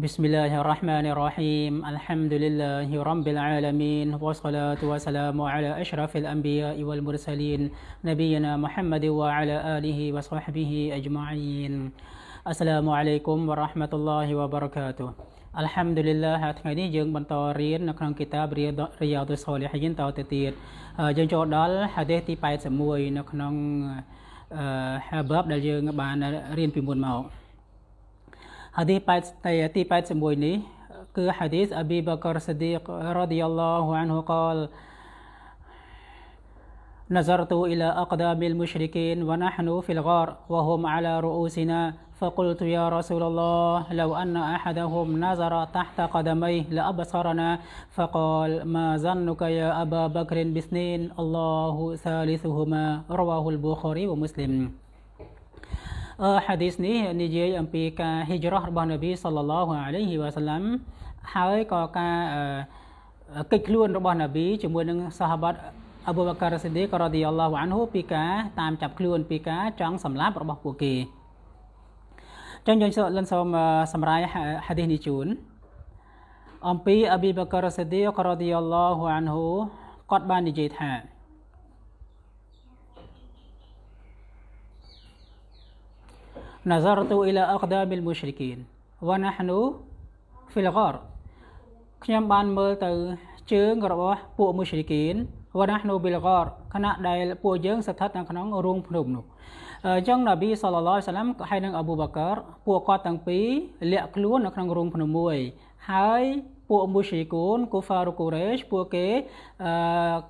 بسم الله الرحمن الرحيم الحمد لله رب العالمين والصلاة والسلام على أشرف الأنبياء والمرسلين نبينا محمد وعلى آله وصحبه أجمعين السلام عليكم ورحمة الله وبركاته الحمد لله جن جن جن كتاب رياض الصالحين جودال سموي حباب دل بان อลฮมดลลลาฮថងៃនេះយើងបនតរៀននៅកនងគតាបរៀដរយាទសលហនតទៅទៀតយើងចលដលហាឌសទ81 ماو حديث أبي بكر رضي الله عنه قال نظرت إلى أقدام المشركين ونحن في الغار وهم على رؤوسنا فقلت يا رسول الله لو أن أحدهم نظر تحت قدميه لأبصرنا فقال ما ظنك يا أبا بكر بسنين الله ثالثهما رواه البخاري ومسلم ហាឌីសនេះនិយាយអំពីការហិជ្រោះរបស់នប៊ីសល្លឡោះអាឡៃហ៊ីវ៉ាសាឡាំហើយក៏ការកិច្ចខ្លួនរបស់នប៊ីជាមួយនឹងសាហាបាត់អបូបការសិឌីករ៉ាឌីយ៉ាឡោះអានហូពីការតាមចាប់ខ្លួន ពីការចង់សម្លាប់របស់ពួកគេចឹងយើងសូមលន់សូមសម្រាយហាឌីសនេះជូនអំពីអប៊ីបការសិឌីករ៉ាឌីយ៉ាឡោះអានហូគាត់បាន និយាយថា نظرت إلى أقدام المشركين ونحن في الغار ខ្ញុំបានមើលទៅ ជើងរបស់ពួកមុស្លីគីនវណ្ណណូប៊ីលកອດខណៈដែលពួកយើងស្ថិតនៅក្នុងរូងភ្នំនោះអញ្ចឹងនប៊ីសល្លឡោះសាឡាំហើយនឹងអប៊ូបកាពួកគាត់ទាំងពីរលាក់ខ្លួន នៅក្នុងរូងភ្នំមួយហើយពួកមូស្រីគូនគូហ្វារូកូរ៉េសពួកគេអឺ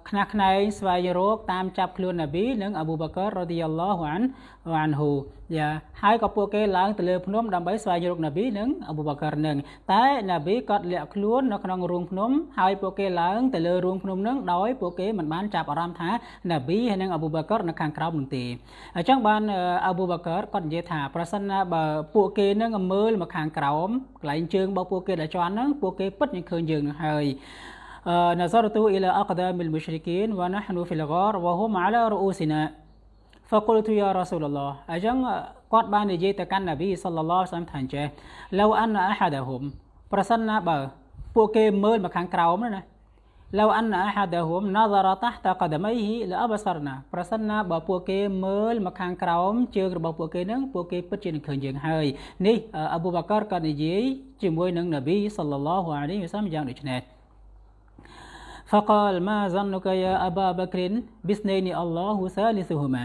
ខ្នះខ្នែងស្វែងរកតាមចាប់ខ្លួនណាប៊ីនិងអប៊ូបាការរ៉ាឌីយ៉ាឡោះអានអានហ៊ូយ៉ាហើយក៏ពួកគេឡើងទៅលើភ្នំដើម្បីស្វែងរកណាប៊ីនិងអប៊ូបាការនឹងតែណាប៊ីក៏លាក់ខ្លួននៅក្នុងរូងភ្នំហើយពួកគេឡើងទៅលើរូងភ្នំនឹងដោយពួកគេមិនបានចាប់អារម្មណ៍ថាណាប៊ីហើយនិងអប៊ូបាការនៅខាងក្រោមនោះទេអញ្ចឹងបានអប៊ូបាការគាត់និយាយថាប្រសិនណាបើពួកគេនឹងមើលមកខាង ក្រោមកន្លែងជើងរបស់ពួកគេដែលជន់ហ្នឹងពួកគេពិតយើងឃើញយើងនឹងហើយ نظرت إلى أقدام المشركين ونحن في الغار وهم على رؤوسنا فقلت يا رسول الله អញ្ចឹងគាត់បាននិយាយទៅកាន់នប៊ីសល្លឡោះសាមថាអញ្ចេះ لو أن أحدهم ប្រសិនណាបើពួកគេមើលមកខាងក្រោមណាលៅអានអាហាដហុមណាសារតះតាកដមៃហ៊ីលអបសរណាប្រសិនណាបើពួកគេមើលមកខាងក្រោមជើងរបស់ពួកគេនឹងពួកគេពិតជានឹងឃើញយើងហើយ នេះ អប៊ូបាករក៏និយាយ ជាមួយនឹងនប៊ីសល្លឡោះអាលីវសាមយ៉ាងដូចនេះ فقال ما ظنك يا أبا بكر باثنين الله ثالثهما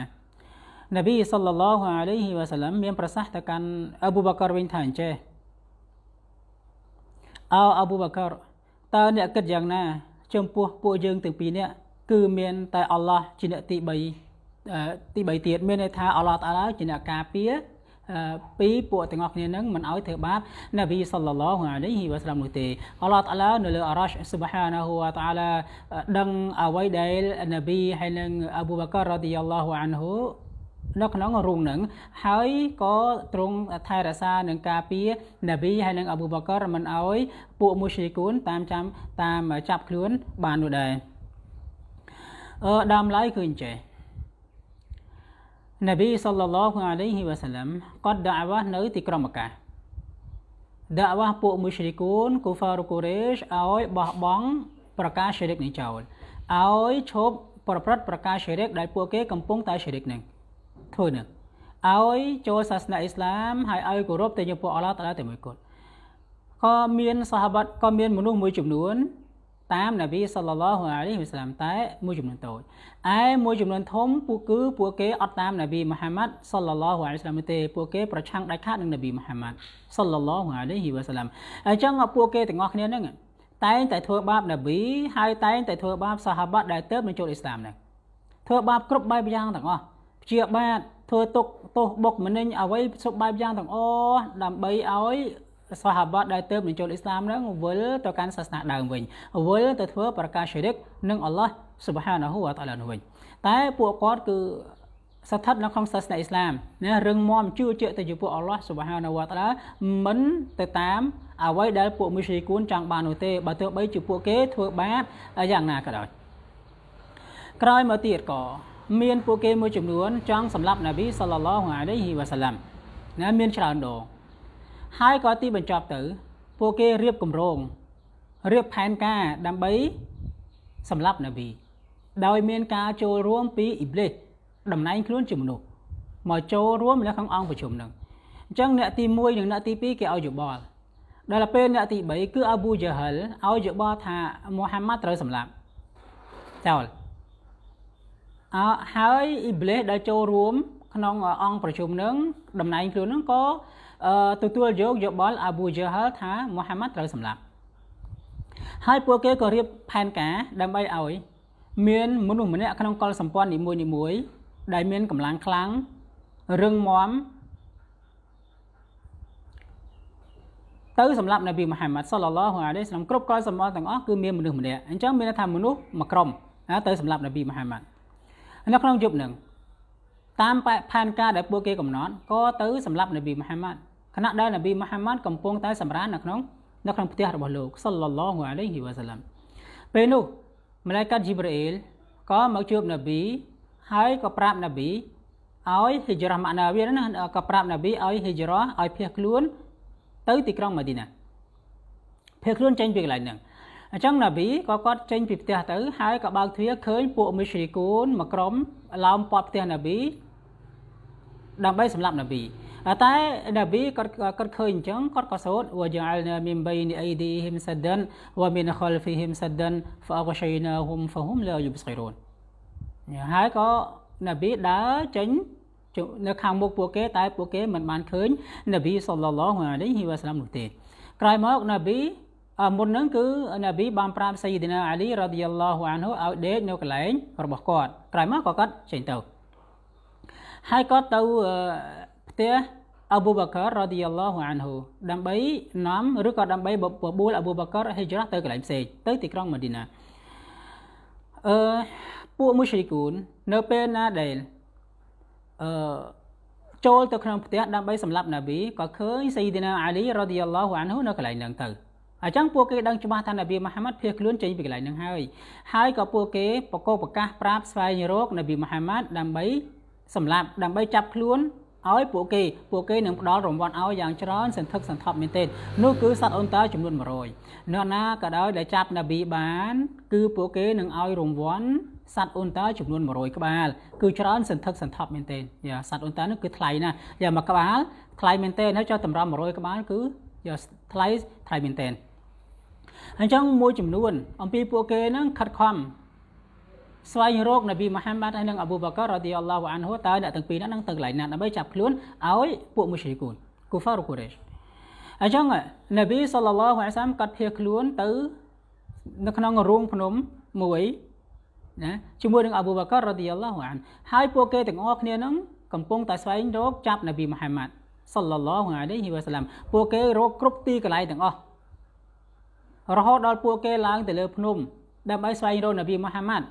នប៊ីសល្លឡោះអាលីវសាឡាមមាន ប្រសាសន៍ទៅកាន់អប៊ូបាករវិញថាអញ្ចេះអោអប៊ូបាករតើអ្នកគិតយ៉ាងណាចំពោះពួកយើងទាំងពីរនេះគឺមាន តែអល់ឡោះជាអ្នកទី3ទី3ទៀតមានន័យថាអល់ឡោះតាឡាជាអ្នកការពារពីពួកទាំងអស់គ្នានឹងមិនឲ្យធ្វើបាបណាប៊ីសល្លឡោះអាឡៃហ៊ីវ៉ាសឡាមនោះទេអល់ឡោះតាឡានៅលើអារ៉ាស់ស៊ុបហានាហ៊ូវ៉ាតាឡាដឹងអ្វីដែលណាប៊ីហើយនឹងអប៊ូបការ៉ាឌីយ៉ាឡោះអានហ៊ូនៅក្នុងរូងនឹងហើយក៏ទ្រង់ថែរក្សានឹងការពារណាប៊ីហើយនឹងអប៊ូបកាមិនអោយពួកមូស្លីគូនតាមចាំតាមចាប់ខ្លួនបាននោះដែរអឺដើមឡើយគឺអញ្ចេះណាប៊ីសល្លឡោះអាឡៃហ៊ីវ៉ាសាឡាំគាត់ដាវ៉ានៅទីក្រុងមកាដាវ៉ាពួកមូស្លីគូនកូហ្វារូកូរ៉េសអោយបោះបង់ប្រកាសឈិរិកនេះចោលអោយឈប់ប្រព្រឹត្តប្រកាសឈិរិកដែលពួកគេកំពុងតែឈិរិកនឹងឃើញឲ្យចូលសាសនាអ៊ីស្លាមហើយឲ្យគោរពទៅចំពោះអល់ឡោះតាឡាតែមួយគត់ក៏មានសាហាបតក៏មាន មនុស្សមួយចំនួនតាមនប៊ីសល្លឡោះអាឡៃហ៊ីវសាឡាមតែមួយចំនួនតូចឯមួយចំនួនធំពួកគឺពួកគេអត់តាមនប៊ីមូហាម៉ាត់សល្លឡោះអាឡៃហ៊ីវសាឡាមទេពួកគេប្រឆាំងដាច់ខាតនឹងនប៊ីមូហាម៉ាត់សល្លឡោះអាឡៃហ៊ីវសាឡាមអញ្ចឹងពួកគេទាំងអស់គ្នាហ្នឹងតែងតែធ្វើបាបនប៊ីហើយតែងតែធ្វើបាបសាហាបតដែលទៅនឹងចូលអ៊ីស្លាមហ្នឹងធ្វើបាបគ្រប់បែបយ៉ាងទាំងអស់ព្យាបាទធ្វើទុកទោសបុកម្នេញអ្វីសុបបែបយ៉ាងទាំងអស់ដើម្បីឲ្យសាហាបតដែលទៅនឹងចូលអ៊ីស្លាមហ្នឹងវិលទៅកាន់សាសនាដើមវិញវិលទៅធ្វើប្រការឈិរិកនឹងអល់ឡោះស៊ុបហានាហ៊ូវតាឡានោះវិញតែពួកគាត់គឺស្ថិតនៅក្នុងសាសនាអ៊ីស្លាមណារឿងមមជឿជាក់ទៅជាពួកអល់ឡោះស៊ុបហានាវតាឡាមិន ទៅតាមអ្វីដែល ពួកមុស្លីគូនចង់បាននោះទេបើទោះបីជាពួកគេធ្វើបាបយ៉ាងណាក៏ដោយក្រោយមកទៀតក៏មានពួកគេមួយចំនួនចង់សម្លាប់ណាប៊ីសល្លឡោះអាឡៃហ៊ីវ៉ាសាឡាំណាមានច្រើនដងហើយក៏ទីបញ្ចប់ទៅពួកគេរៀបគម្រោងរៀបផែនការដើម្បីសម្លាប់ណាប៊ីដោយមានការចូលរួមពីអ៊ីប្លេសតំណែងខ្លួនជាមនុស្សមកចូលរួមនៅក្នុងអង្គប្រជុំនឹងអញ្ចឹងអ្នកទី1និងអ្នកទី2គេឲ្យយោបល់ដល់ពេលអ្នកទី3គឺអាប៊ូជាហលឲ្យយោបល់ថាមូហាម៉ាត់ត្រូវសម្លាប់ចោលហើយអ៊ីប្លេសដែលចូលរួម ក្នុង អង្គប្រជុំនឹងតំណែងខ្លួននឹងក៏ទទួលយកយោបល់ អាប៊ូជាហលថាមូហាម៉ាត់ត្រូវសម្លាប់ហើយពួកគេក៏រៀបផែនការដើម្បីឲ្យមានមនុស្សម្នាក់ក្នុងកុលសម្ព័ន្ធនីមួយនីមួយដែលមានកម្លាំងខ្លាំងរឹងមាំទៅសម្រាប់នប៊ីមូហាម៉ាត់សុលឡោះអាឡៃសឡាមគ្រប់កុលសម្ព័ន្ធទាំងអស់គឺមានមនុស្សម្នាក់អញ្ចឹងមានន័យថាមនុស្សមួយក្រុមទៅសម្រាប់នប៊ីមូហាម៉ាត់នៅក្នុងយប់នឹងតាមផែនការដែលពួកគេកំណត់ក៏ទៅសម្លាប់នប៊ីមហាម៉ាត់ខណៈដែលនប៊ីមហាម៉ាត់កំពុងតែសម្រាននៅក្នុង នៅក្នុងផ្ទះរបស់លោកសល្លឡោះអាឡៃហ៊ីវ៉ាសាឡាំពេលនោះម៉ាឡៃកាត់ជីប្រអ៊ីលក៏មកជួបនប៊ីហើយក៏ប្រាប់នប៊ីឲ្យហិជ្រះម៉ាណាវីណាក៏ប្រាប់នប៊ីឲ្យហិជ្រះឲ្យភៀសខ្លួន ទៅទីក្រុងម៉ាឌីណាភៀសខ្លួនចេញពីកន្លែងហ្នឹងអញ្ចឹងណាប៊ីក៏គាត់ចេញពីផ្ទះទៅហើយក៏បើកទ្វារឃើញពួកមីស្រីគូនមួយក្រុមឡោមព័ទ្ធផ្ទះណាប៊ីដើម្បីសម្លាប់ណាប៊ីតែណាប៊ីគាត់គាត់ឃើញអញ្ចឹងគាត់ក៏សូត្រវ៉ាយ៉ាលណាមីមបៃនីអៃឌីហ៊ីមសាដានវ៉ាមីនខលហ្វីហ៊ីមសាដានហ្វាអកឆៃណាហ៊ុមហ្វាហ៊ុមឡាយូបស្កៃរូនហើយក៏ណាប៊ីដើរចេញនៅខាងមុខពួកគេតែពួកគេមិនបានឃើញណាប៊ីសល្លឡោះអាឡៃហ៊ីវ៉ាសឡាមនោះទេក្រោយមកណាប៊ីមុនហ្នឹងគឺនប៊ីបានប្រាប់សៃឌីណាអាលីរ៉ាឌីយ៉ាឡោះអានហូឲ្យដេកនៅកន្លែងរបស់គាត់ក្រោយមកក៏គាត់ចេញទៅហើយគាត់ទៅផ្ទះអប៊ូបាការ៉ាឌីយ៉ាឡោះអានហូ ដើម្បីនាំឬក៏ដើម្បីបបួលអប៊ូបាការហិជ្រះទៅកន្លែងផ្សេងទៅទីក្រុងម៉ាឌីណាអឺពួកមូស្លីគូននៅពេលណាដែលអឺចូលទៅក្នុងផ្ទះដើម្បីសម្លាប់នប៊ីក៏ឃើញសៃឌីណាអាលីរ៉ាឌីយ៉ាឡោះអានហូនៅកន្លែងហ្នឹងទៅអញ្ចឹងពួកគេដឹងច្បាស់ថានប៊ីមហាម៉ាត់ភៀសខ្លួនចេញពីកន្លែងហ្នឹងហើយហើយក៏ពួកគេបកោប្រកាសប្រាប់ស្វែងរកនប៊ីមហាម៉ាត់ដើម្បីសម្លាប់ដើម្បីចាប់ខ្លួនឲ្យពួកគេពួកគេនឹងផ្ដល់រង្វាន់ឲ្យយ៉ាងច្រើនសន្ធឹកសន្ធប់មែនទេនោះគឺសត្វអូនតាចំនួន100នរណាក៏ដោយដែលចាប់នប៊ីបានគឺពួកគេនឹងឲ្យរង្វាន់សត្វអូនតាចំនួន100ក្បាលគឺច្រើនសន្ធឹកសន្ធប់មែនទេយ៉ាសត្វអូនតានោះគឺថ្លៃណាស់យ៉ាមួយក្បាលថ្លៃមែនទេហើយចុះតម្រាំ100ក្បាលគឺយកថ្លៃថ្លៃមែនតើអញ្ចឹងមួយចំនួន អំពីពួកគេហ្នឹងខិតខំស្វែងរកនប៊ីមូហាំម៉ាត់ហើយនិងអប៊ូបការរ៉ាឌីយ៉ាឡោះអានហូតើអ្នកទាំងពីរហ្នឹងទៅកន្លែងណាដើម្បីចាប់ខ្លួនឲ្យពួកមូស្លីមគូនគូហ្វារកូរ៉េសអញ្ចឹងនប៊ីសល្លឡោះអាសាមកាត់ភៀសខ្លួន ទៅនៅក្នុងរូងភ្នំមួយណាជាមួយនឹងអប៊ូបការរ៉ាឌីយ៉ាឡោះអានហើយពួកគេទាំងអស់គ្នាហ្នឹងកំពុងតែស្វែងរកចាប់នប៊ីមូហាំម៉ាត់សល្លឡោះអាឡៃហ៊ីវ៉ាសាឡាមពួកគេរកគ្រប់ទីកន្លែងទាំងអស់រហូតដល់ពួកគេឡើងទៅលើភ្នំដើម្បីស្វែងរកនប៊ីមូហាម៉ាត់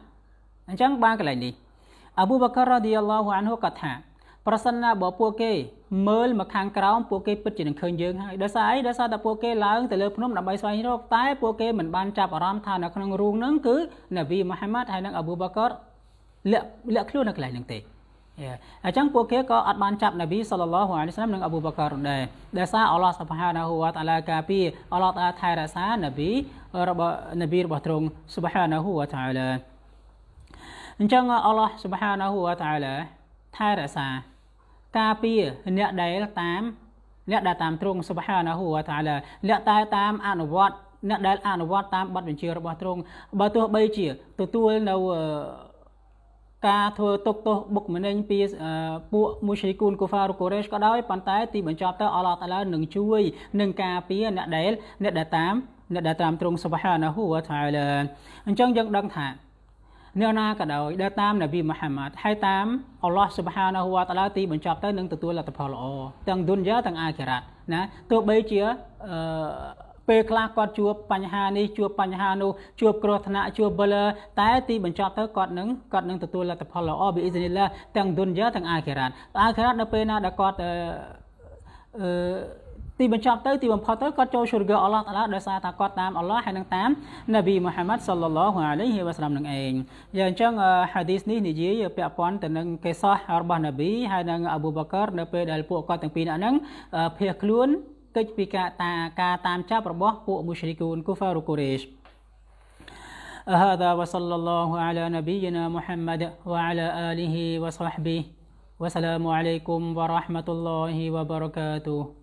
អញ្ចឹងបានកន្លែងនេះអប៊ូបការរ៉ាឌីយ៉ាឡោះអានហូក៏ថា ប្រសិនណាបើពួកគេមើលមកខាងក្រោមពួកគេពិតជានឹងឃើញយើងហើយដោយសារអីដោយសារតែពួកគេឡើងទៅលើភ្នំដើម្បីស្វែងរកតែពួកគេមិនបានចាប់អារម្មណ៍ថានៅក្នុងរូងនឹងគឺនប៊ីមូហាម៉ាត់ហើយនិងអប៊ូបការលាក់លាក់ខ្លួននៅកន្លែងនឹងទេអញ្ចឹងពួកគេក៏អត់បានចាប់នប៊ីសុលឡោះអាឡៃសាឡាមនិងអប៊ូបការដែរដែលសារអល់ឡោះសុបហានាហូវតាឡាកាពីអល់ឡោះតាថែរក្សានប៊ីរបស់នប៊ីរបស់ទ្រង់សុបហានាហូវតាឡាអញ្ចឹងអល់ឡោះសុបហានាហូវតាឡាថែរក្សា ការពារអ្នកដែលតាមអ្នកដែលតាមទ្រង់សុបហានាហូវតាឡាអ្នកតែតាម អនុវត្តអ្នកដែលអនុវត្តតាមបទបញ្ជារបស់ទ្រង់បើទោះបីជា ទទួលនៅការធ្វើទុកទោសបុកម្នេញពីពួកមូស្រីគូនកូហ្វារូកូរ៉េសក៏ដោយប៉ុន្តែទីបញ្ចប់ទៅអល់ឡោះតាឡានឹងជួយនឹងការពារអ្នកដែលអ្នកដែលតាមអ្នកដែលតាមទ្រង់សុបហានាហ៊ូវថាឡាអញ្ចឹងយើងដឹងថាអ្នកណាក៏ដោយដែលតាមនប៊ីមូហាម៉ាត់ហើយតាមអល់ឡោះសុបហានាហ៊ូវតាឡាទីបញ្ចប់ទៅនឹងទទួលលទ្ធផលល្អទាំងឌុនយ៉ាទាំងអាខិរ៉ាត់ណាទោះបីជាអឺពេលខ្លះគាត់ជួបបញ្ហានេះជួបបញ្ហានោះជួបគ្រោះថ្នាក់ជួបបលតែទីបញ្ចប់ទៅគាត់នឹងគាត់នឹងទទួលលទ្ធផលល្អប៊ីអ៊ីសនីឡាទាំងឌុនយ៉ាទាំងអាខេរ៉ាតអាខេរ៉ាតនៅពេលណាដែលគាត់អឺទីបញ្ចប់ទៅទីបំផុតទៅគាត់ចូលឈរកាអល់ឡោះតាឡាដោយសារថាគាត់តាមអល់ឡោះហើយនឹងតាមនប៊ីមូហាម៉ាត់សល្លឡោះអាឡៃហ៊ីវ៉ាសឡាមនឹងឯងយ៉ាងអញ្ចឹងហាឌីសនេះនិយាយ ពាក់ព័ន្ធទៅនឹងកេសោះរបស់នប៊ីហើយនឹងអប៊ូបការនៅពេលដែលពួកគាត់ទាំងពីរនាក់ហ្នឹងភៀសខ្លួន تا كفار قريش هذا وصلى الله على نبينا محمد وعلى آله وصحبه وسلام عليكم ورحمة الله وبركاته